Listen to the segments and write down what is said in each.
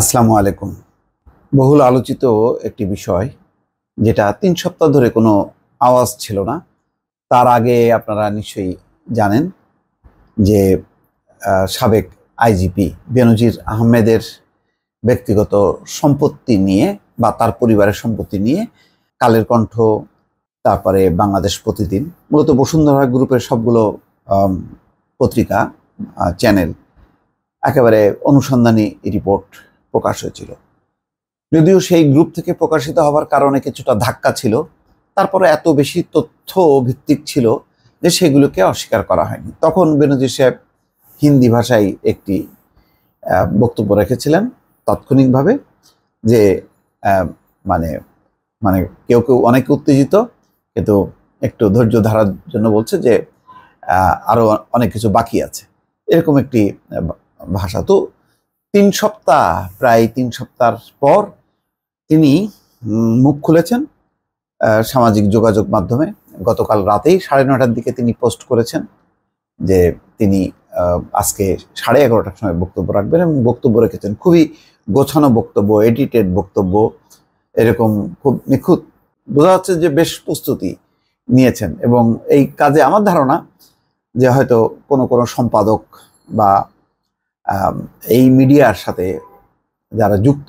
আসসালামু আলাইকুম বহুল আলোচিত একটি বিষয় যেটা তিন সপ্তাহ ধরে কোনো আওয়াজ ছিল না তার আগে আপনারা নিশ্চয়ই জানেন যে সাবেক আইজিপি বেনজির আহমেদের ব্যক্তিগত সম্পত্তি নিয়ে বা তার পরিবারের সম্পত্তি নিয়ে কালের কণ্ঠ তারপরে বাংলাদেশ প্রতিদিন মূলত বসুন্ধরা গ্রুপের সবগুলো পত্রিকা চ্যানেল একেবারে অনুসন্ধানী রিপোর্ট প্রকাশ হয়েছিল যদিও সেই গ্রুপ থেকে প্রকাশিত হওয়ার কারণে কিছুটা ধাক্কা ছিল তারপরে এত বেশি তথ্য ভিত্তিক ছিল যে সেগুলোকে অস্বীকার করা হয়নি তখন বেনজির সাহেব হিন্দি ভাষায় একটি বক্তব্য রেখেছিলেন তাৎক্ষণিকভাবে যে মানে মানে কেউ কেউ অনেক উত্তেজিত কিন্তু একটু ধৈর্য ধারার জন্য বলছে যে আরও অনেক কিছু বাকি আছে এরকম একটি ভাষা তো তিন সপ্তাহ প্রায় তিন সপ্তাহ পর তিনি মুখ খুলেছেন সামাজিক যোগাযোগ মাধ্যমে গতকাল রাতেই সাড়ে নটার দিকে তিনি পোস্ট করেছেন যে তিনি আজকে সাড়ে এগারোটার সময় বক্তব্য রাখবেন এবং বক্তব্য রেখেছেন খুবই গোছানো বক্তব্য এডিটেড বক্তব্য এরকম খুব নিখুঁত বোঝা যাচ্ছে যে বেশ প্রস্তুতি নিয়েছেন এবং এই কাজে আমার ধারণা যে হয়তো কোনো কোনো সম্পাদক বা এই মিডিয়ার সাথে যারা যুক্ত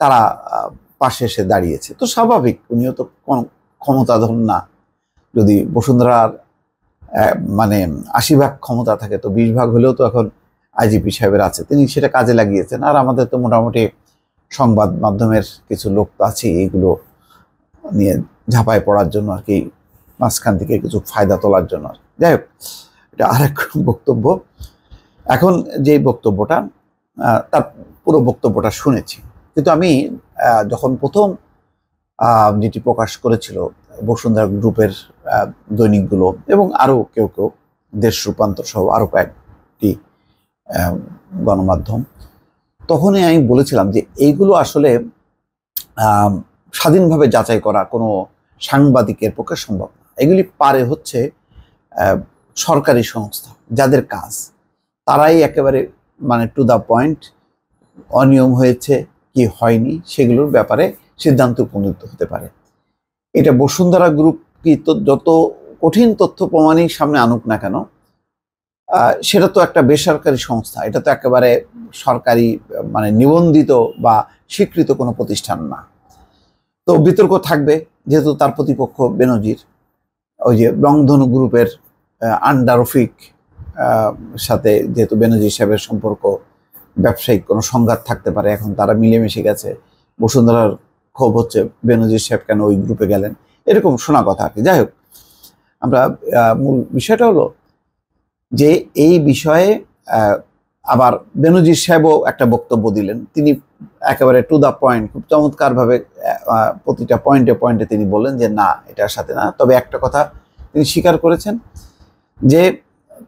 তারা পাশে এসে দাঁড়িয়েছে তো স্বাভাবিক উনিও তো ক্ষমতাধর না যদি বসুন্ধরার মানে আশি ভাগ ক্ষমতা থাকে তো বিশ ভাগ হলেও তো এখন আইজিপি সাহেবের আছে তিনি সেটা কাজে লাগিয়েছেন আর আমাদের তো মোটামুটি সংবাদ মাধ্যমের কিছু লোক তো আছে এইগুলো নিয়ে ঝাঁপায় পড়ার জন্য আর কি মাঝখান থেকে কিছু ফায়দা তোলার জন্য যাই হোক এটা আর এক বক্তব্য এখন যে বক্তব্যটা তার পুরো বক্তব্যটা শুনেছি কিন্তু আমি যখন প্রথম যেটি প্রকাশ করেছিল বসুন্ধরা গ্রুপের দৈনিকগুলো এবং আরও কেউ কেউ দেশ রূপান্তর সহ আরও কয়েকটি গণমাধ্যম তখনই আমি বলেছিলাম যে এইগুলো আসলে স্বাধীনভাবে যাচাই করা কোনো সাংবাদিকের পক্ষে সম্ভব না এগুলি পারে হচ্ছে সরকারি সংস্থা যাদের কাজ তারাই একেবারে মানে টু দ্য পয়েন্ট অনিয়ম হয়েছে কি হয়নি সেগুলোর ব্যাপারে সিদ্ধান্ত উপনীত হতে পারে এটা বসুন্ধরা গ্রুপ কি যত কঠিন তথ্য প্রমাণই সামনে আনুক না কেন সেটা তো একটা বেসরকারি সংস্থা এটা তো একেবারে সরকারি মানে নিবন্ধিত বা স্বীকৃত কোনো প্রতিষ্ঠান না তো বিতর্ক থাকবে যেহেতু তার প্রতিপক্ষ বেনজির ওই যে রংধনু গ্রুপের আন্ডারফিক সাথে যেহেতু বেনজির সাহেবের সম্পর্ক ব্যবসায়িক কোনো সংঘাত থাকতে পারে এখন তারা মিলেমিশে গেছে বসুন্ধরার ক্ষোভ হচ্ছে বেনজির সাহেব কেন ওই গ্রুপে গেলেন এরকম শোনা কথা আর কি যাই হোক আমরা মূল বিষয়টা হলো যে এই বিষয়ে আবার বেনজির সাহেবও একটা বক্তব্য দিলেন তিনি একেবারে টু দ্য পয়েন্ট খুব চমৎকারভাবে প্রতিটা পয়েন্টে পয়েন্টে তিনি বললেন যে না এটার সাথে না তবে একটা কথা তিনি স্বীকার করেছেন যে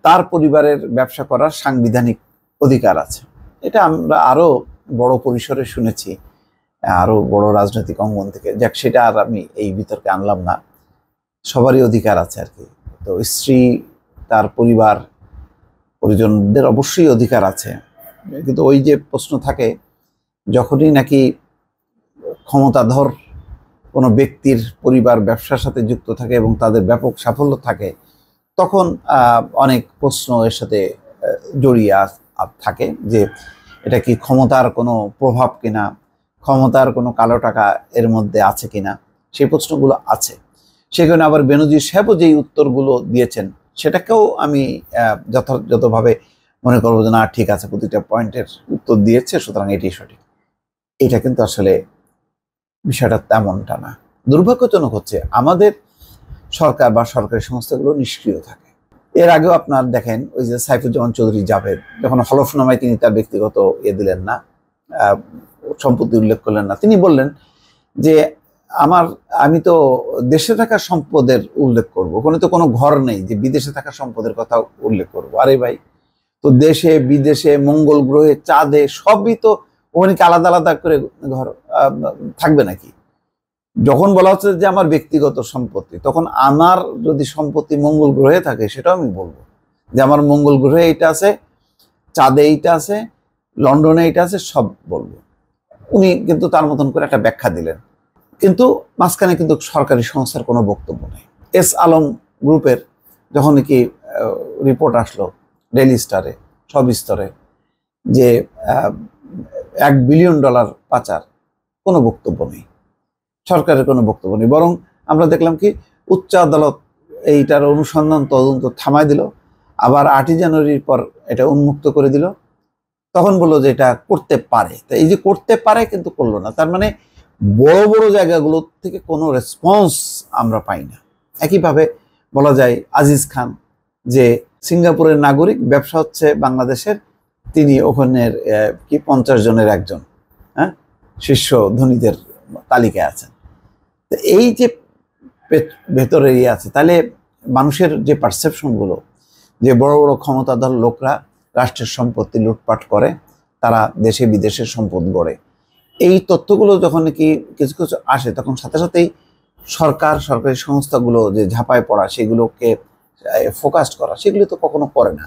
তার পরিবারের ব্যবসা করার সাংবিধানিক অধিকার আছে এটা আমরা আরও বড় পরিসরে শুনেছি আরও বড় রাজনৈতিক অঙ্গন থেকে যাক সেটা আর আমি এই বিতর্কে আনলাম না সবারই অধিকার আছে আর কি তো স্ত্রী তার পরিবার পরিজনদের অবশ্যই অধিকার আছে কিন্তু ওই যে প্রশ্ন থাকে যখনই নাকি ক্ষমতাধর কোনো ব্যক্তির পরিবার ব্যবসার সাথে যুক্ত থাকে এবং তাদের ব্যাপক সাফল্য থাকে তখন অনেক প্রশ্ন এর সাথে জড়িয়ে থাকে যে এটা কি ক্ষমতার কোনো প্রভাব কিনা ক্ষমতার কোনো কালো টাকা এর মধ্যে আছে কিনা সেই প্রশ্নগুলো আছে সেখানে আবার বেনজি সাহেবও যেই উত্তরগুলো দিয়েছেন সেটাকেও আমি যথাযথভাবে মনে করবো যে না ঠিক আছে প্রতিটা পয়েন্টের উত্তর দিয়েছে সুতরাং এটি সঠিক এটা কিন্তু আসলে বিষয়টা তেমনটা না দুর্ভাগ্যজনক হচ্ছে আমাদের সরকার বা সরকারি সংস্থাগুলো নিষ্ক্রিয় থাকে এর আগেও আপনার দেখেন ওই যে সাইফুজ্জামান চৌধুরী জাভেদ যখন হলফনামায় তিনি তার ব্যক্তিগত ইয়ে দিলেন না সম্পত্তি উল্লেখ করলেন না তিনি বললেন যে আমার আমি তো দেশে থাকা সম্পদের উল্লেখ করব ওখানে তো কোনো ঘর নেই যে বিদেশে থাকা সম্পদের কথা উল্লেখ করব আরে ভাই তো দেশে বিদেশে মঙ্গল গ্রহে চাঁদে সবই তো ওখানে আলাদা আলাদা করে ঘর থাকবে নাকি যখন বলা হচ্ছে যে আমার ব্যক্তিগত সম্পত্তি তখন আমার যদি সম্পত্তি মঙ্গল গ্রহে থাকে সেটাও আমি বলবো যে আমার মঙ্গল গ্রহে এইটা আছে চাঁদে এইটা আছে লন্ডনে এইটা আছে সব বলবো উনি কিন্তু তার মতন করে একটা ব্যাখ্যা দিলেন কিন্তু মাঝখানে কিন্তু সরকারি সংস্থার কোনো বক্তব্য নেই এস আলম গ্রুপের যখন কি রিপোর্ট আসলো ডেলি স্টারে সব স্তরে যে এক বিলিয়ন ডলার পাচার কোনো বক্তব্য নেই সরকারের কোনো বক্তব্য নেই বরং আমরা দেখলাম কি উচ্চ আদালত এইটার অনুসন্ধান তদন্ত থামায় দিল আবার আটই জানুয়ারির পর এটা উন্মুক্ত করে দিল তখন বললো যে এটা করতে পারে তা এই যে করতে পারে কিন্তু করলো না তার মানে বড় বড় জায়গাগুলো থেকে কোনো রেসপন্স আমরা পাই না একইভাবে বলা যায় আজিজ খান যে সিঙ্গাপুরের নাগরিক ব্যবসা হচ্ছে বাংলাদেশের তিনি ওখানের কি পঞ্চাশ জনের একজন হ্যাঁ শীর্ষ ধনীদের তালিকায় আছেন তো এই যে ভেতরে ইয়ে আছে তাহলে মানুষের যে পারসেপশনগুলো যে বড় বড় ক্ষমতাধর লোকরা রাষ্ট্রের সম্পত্তি লুটপাট করে তারা দেশে বিদেশে সম্পদ গড়ে এই তথ্যগুলো যখন কি কিছু কিছু আসে তখন সাথে সাথেই সরকার সরকারি সংস্থাগুলো যে ঝাঁপায় পড়া সেগুলোকে ফোকাসড করা সেগুলো তো কখনো করে না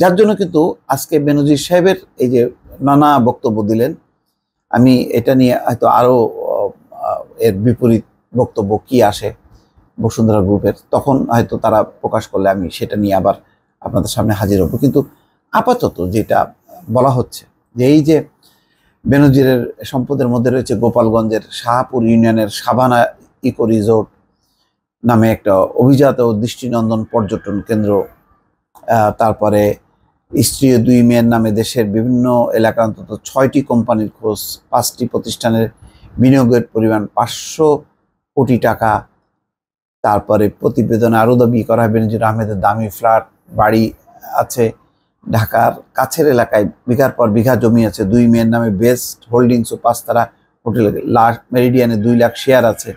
যার জন্য কিন্তু আজকে বেনজির সাহেবের এই যে নানা বক্তব্য দিলেন আমি এটা নিয়ে হয়তো আরও এর বিপরীত বক্তব্য কি আসে বসুন্ধরা গ্রুপের তখন হয়তো তারা প্রকাশ করলে আমি সেটা নিয়ে আবার আপনাদের সামনে হাজির হব কিন্তু আপাতত যেটা বলা হচ্ছে যে এই যে বেনজিরের সম্পদের মধ্যে রয়েছে গোপালগঞ্জের শাহপুর ইউনিয়নের সাবানা ইকো রিসোর্ট নামে একটা অভিজাত ও দৃষ্টিনন্দন পর্যটন কেন্দ্র তারপরে স্ত্রী দুই মেয়ের নামে দেশের বিভিন্ন এলাকা অন্তত ছয়টি কোম্পানির খোঁজ পাঁচটি প্রতিষ্ঠানের বিনিয়োগের পরিমাণ পাঁচশো কোটি টাকা তারপরে প্রতিবেদনে আরও দাবি করা হয় বেনজির আহমেদের দামি ফ্ল্যাট বাড়ি আছে ঢাকার কাছের এলাকায় বিঘার পর বিঘা জমি আছে দুই মেয়ের নামে বেস্ট হোল্ডিংস ও পাঁচতারা হোটেল লাস্ট মেরিডিয়ানে দুই লাখ শেয়ার আছে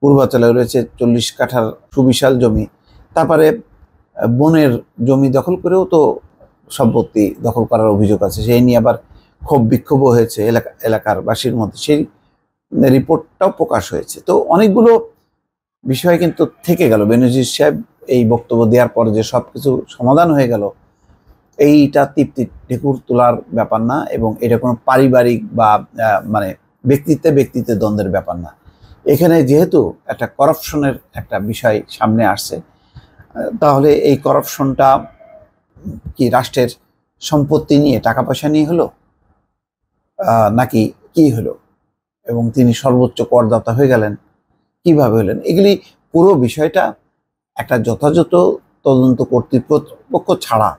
পূর্বাচলে রয়েছে চল্লিশ কাঠার সুবিশাল জমি তারপরে বনের জমি দখল করেও তো সম্পত্তি দখল করার অভিযোগ আছে সেই নিয়ে আবার ক্ষোভ বিক্ষোভ হয়েছে এলাকা এলাকার বাসীর মধ্যে সেই রিপোর্টটাও প্রকাশ হয়েছে তো অনেকগুলো বিষয় কিন্তু থেকে গেল বেনজির সাহেব এই বক্তব্য দেওয়ার পর যে সব কিছু সমাধান হয়ে গেল এইটা তৃপ্তি ঠেকুর তোলার ব্যাপার না এবং এটা কোনো পারিবারিক বা মানে ব্যক্তিত্বে ব্যক্তিত্বে দ্বন্দ্বের ব্যাপার না এখানে যেহেতু একটা করাপশনের একটা বিষয় সামনে আসছে তাহলে এই করাপশনটা কি রাষ্ট্রের সম্পত্তি নিয়ে টাকা পয়সা নিয়ে হলো নাকি কি হলো এবং তিনি সর্বোচ্চ করদাতা হয়ে গেলেন কিভাবে হলেন এগুলি পুরো বিষয়টা একটা যথাযথ তদন্ত কর্তৃপক্ষ ছাড়া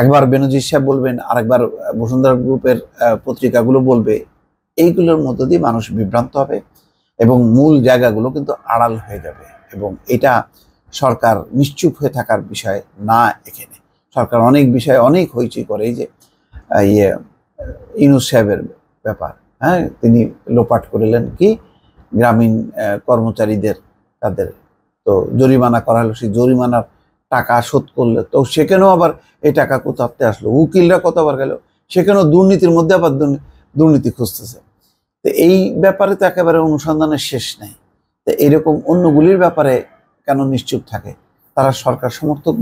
একবার বেনজির সাহেব বলবেন আরেকবার বসুন্ধরা গ্রুপের পত্রিকাগুলো বলবে এইগুলোর মধ্য দিয়ে মানুষ বিভ্রান্ত হবে এবং মূল জায়গাগুলো কিন্তু আড়াল হয়ে যাবে এবং এটা সরকার নিশ্চুপ হয়ে থাকার বিষয় না এখানে সরকার অনেক বিষয়ে অনেক হইচই করে এই যে ইয়ে ইনুস সাহেবের ব্যাপার হ্যাঁ তিনি লোপাট করিলেন কি গ্রামীণ কর্মচারীদের তাদের তো জরিমানা করা হলো সেই জরিমানার টাকা শোধ করলে তো সেখানেও আবার এই টাকা কোথাতে আসলো উকিলরা কতবার গেল সেখানেও দুর্নীতির মধ্যে আবার দুর্নীতি খুঁজতেছে তো এই ব্যাপারে তো একেবারে অনুসন্ধানের শেষ নেই তো এরকম অন্যগুলির ব্যাপারে কেন নিশ্চুপ থাকে তারা সরকার সমর্থক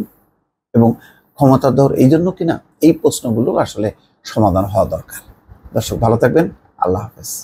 এবং ক্ষমতাধর এই জন্য কিনা এই প্রশ্নগুলো আসলে সমাধান হওয়া দরকার দর্শক ভালো থাকবেন Allah first.